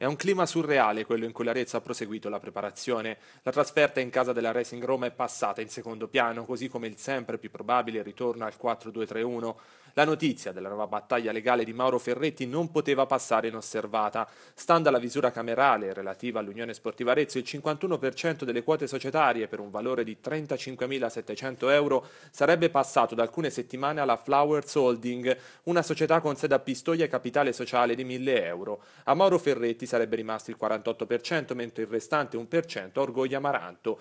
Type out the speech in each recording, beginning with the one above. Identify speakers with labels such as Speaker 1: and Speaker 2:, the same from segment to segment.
Speaker 1: È un clima surreale quello in cui l'Arezzo ha proseguito la preparazione. La trasferta in casa della Racing Roma è passata in secondo piano, così come il sempre più probabile ritorno al 4-2-3-1. La notizia della nuova battaglia legale di Mauro Ferretti non poteva passare inosservata. Stando alla visura camerale relativa all'Unione Sportiva Arezzo, il 51% delle quote societarie per un valore di 35.700 euro sarebbe passato da alcune settimane alla Flowers Holding, una società con sede a Pistoia e capitale sociale di 1.000 euro. A Mauro Ferretti sarebbe rimasto il 48%, mentre il restante 1% a Orgoglio Amaranto.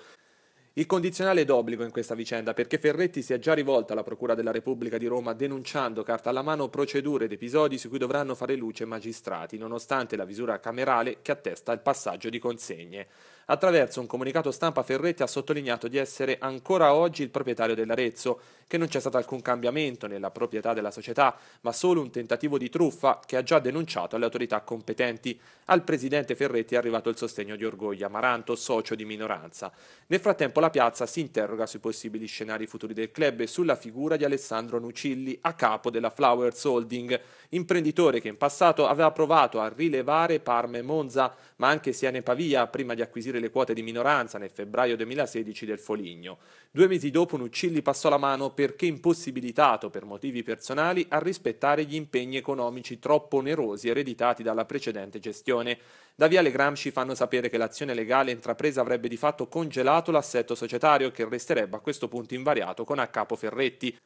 Speaker 1: Il condizionale è d'obbligo in questa vicenda perché Ferretti si è già rivolto alla Procura della Repubblica di Roma denunciando carta alla mano procedure ed episodi su cui dovranno fare luce magistrati, nonostante la visura camerale che attesta il passaggio di consegne. Attraverso un comunicato stampa Ferretti ha sottolineato di essere ancora oggi il proprietario dell'Arezzo, che non c'è stato alcun cambiamento nella proprietà della società, ma solo un tentativo di truffa che ha già denunciato alle autorità competenti. Al presidente Ferretti è arrivato il sostegno di Orgoglio Amaranto, socio di minoranza. Nel frattempo la la piazza si interroga sui possibili scenari futuri del club e sulla figura di Alessandro Nucilli a capo della Flowers Holding, imprenditore che in passato aveva provato a rilevare Parma e Monza, ma anche Siena e Pavia prima di acquisire le quote di minoranza nel febbraio 2016 del Foligno. Due mesi dopo Nucilli passò la mano perché impossibilitato per motivi personali a rispettare gli impegni economici troppo onerosi ereditati dalla precedente gestione. Da Viale Gramsci fanno sapere che l'azione legale intrapresa avrebbe di fatto congelato l'assetto societario che resterebbe a questo punto invariato con a capo Ferretti.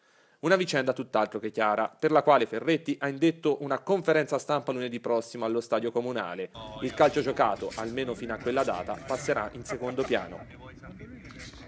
Speaker 1: Una vicenda tutt'altro che chiara, per la quale Ferretti ha indetto una conferenza stampa lunedì prossimo allo stadio comunale. Il calcio giocato, almeno fino a quella data, passerà in secondo piano.